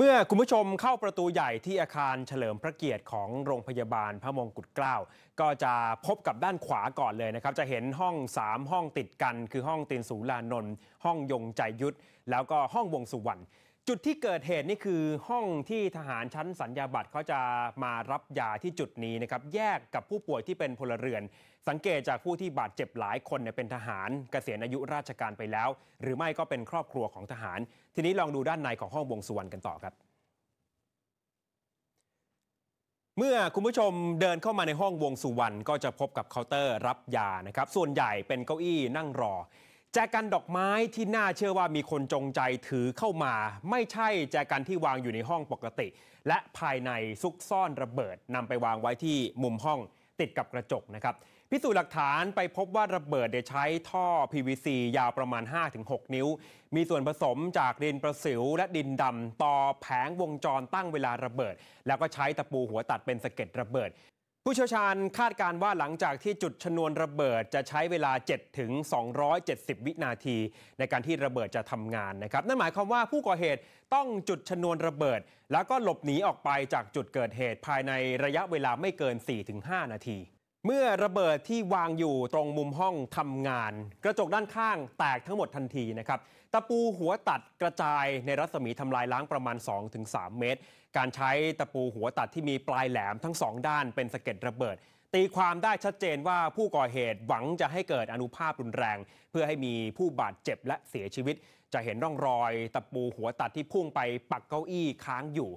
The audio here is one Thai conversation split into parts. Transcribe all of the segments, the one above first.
เมื่อคุณผู้ชมเข้าประตูใหญ่ที่อาคารเฉลิมพระเกียรติของโรงพยาบาลพระมงกุฎเกล้า ก็จะพบกับด้านขวาก่อนเลยนะครับ จะเห็นห้อง3ห้องติดกันคือห้องตีนสูลานนท์ห้องยงใจยุทธแล้วก็ห้องวงสุวรรณจุดที่เกิดเหตุนี่คือห้องที่ทหารชั้นสัญญาบัตรเขาจะมารับยาที่จุดนี้นะครับแยกกับผู้ป่วยที่เป็นพลเรือน สังเกตจากผู้ที่บาดเจ็บหลายคนเนี่ยเป็นทหารกเกษียณอายุราชการไปแล้ว หรือไม่ก็เป็นครอบครัวของทหาร ทีนี้ลองดูด้านในของห้องวงสุวรรณกันต่อครับ เมื่อคุณผู้ชมเดินเข้ามาในห้องวงสุวรรณก็จะพบกับเคาน์เตอร์รับยานะครับ ส่วนใหญ่เป็นเก้าอี้นั่งรอแจกันดอกไม้ที่น่าเชื่อว่ามีคนจงใจถือเข้ามา ไม่ใช่แจกันที่วางอยู่ในห้องปกติ และภายในซุกซ่อนระเบิดนำไปวางไว้ที่มุมห้องติดกับกระจกนะครับพิสูจน์หลักฐานไปพบว่าระเบิดใช้ท่อ PVC ยาวประมาณ 5-6 นิ้ว มีส่วนผสมจากดินประสิวและดินดำต่อแผงวงจรตั้งเวลาระเบิด แล้วก็ใช้ตะปูหัวตัดเป็นสะเก็ดระเบิดผู้เชี่ยวชาญคาดการว่าหลังจากที่จุดชนวนระเบิดจะใช้เวลา 7 ถึง 270 วินาทีในการที่ระเบิดจะทำงานนะครับ นั่นหมายความว่าผู้ก่อเหตุต้องจุดชนวนระเบิด แล้วก็หลบหนีออกไปจากจุดเกิดเหตุภายในระยะเวลาไม่เกิน 4-5ถึงนาทีเมื่อระเบิดที่วางอยู่ตรงมุมห้องทำงาน กระจกด้านข้างแตกทั้งหมดทันทีนะครับตะปูหัวตัดกระจายในรัศมีทำลายล้างประมาณ2-3เมตร การใช้ตะปูหัวตัดที่มีปลายแหลมทั้งสองด้านเป็นสะเก็ดระเบิด ตีความได้ชัดเจนว่าผู้ก่อเหตุหวังจะให้เกิดอนุภาพรุนแรง เพื่อให้มีผู้บาดเจ็บและเสียชีวิต จะเห็นร่องรอย ตะปูหัวตัดที่พุ่งไปปักเก้าอี้ค้างอยู่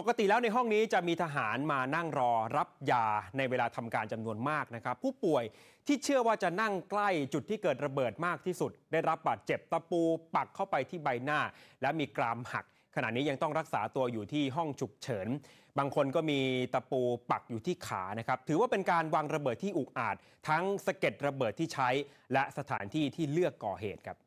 ปกติแล้วในห้องนี้จะมีทหารมานั่งรอรับยาในเวลาทำการจำนวนมากนะครับผู้ป่วยที่เชื่อว่าจะนั่งใกล้จุดที่เกิดระเบิดมากที่สุด ได้รับบาดเจ็บตะปูปักเข้าไปที่ใบหน้า และมีกรามหัก ขณะนี้ยังต้องรักษาตัวอยู่ที่ห้องฉุกเฉินบางคนก็มีตะปูปักอยู่ที่ขานะครับถือว่าเป็นการวางระเบิดที่อุกอาจทั้งสะเก็ดระเบิดที่ใช้ และสถานที่ที่เลือกก่อเหตุครับ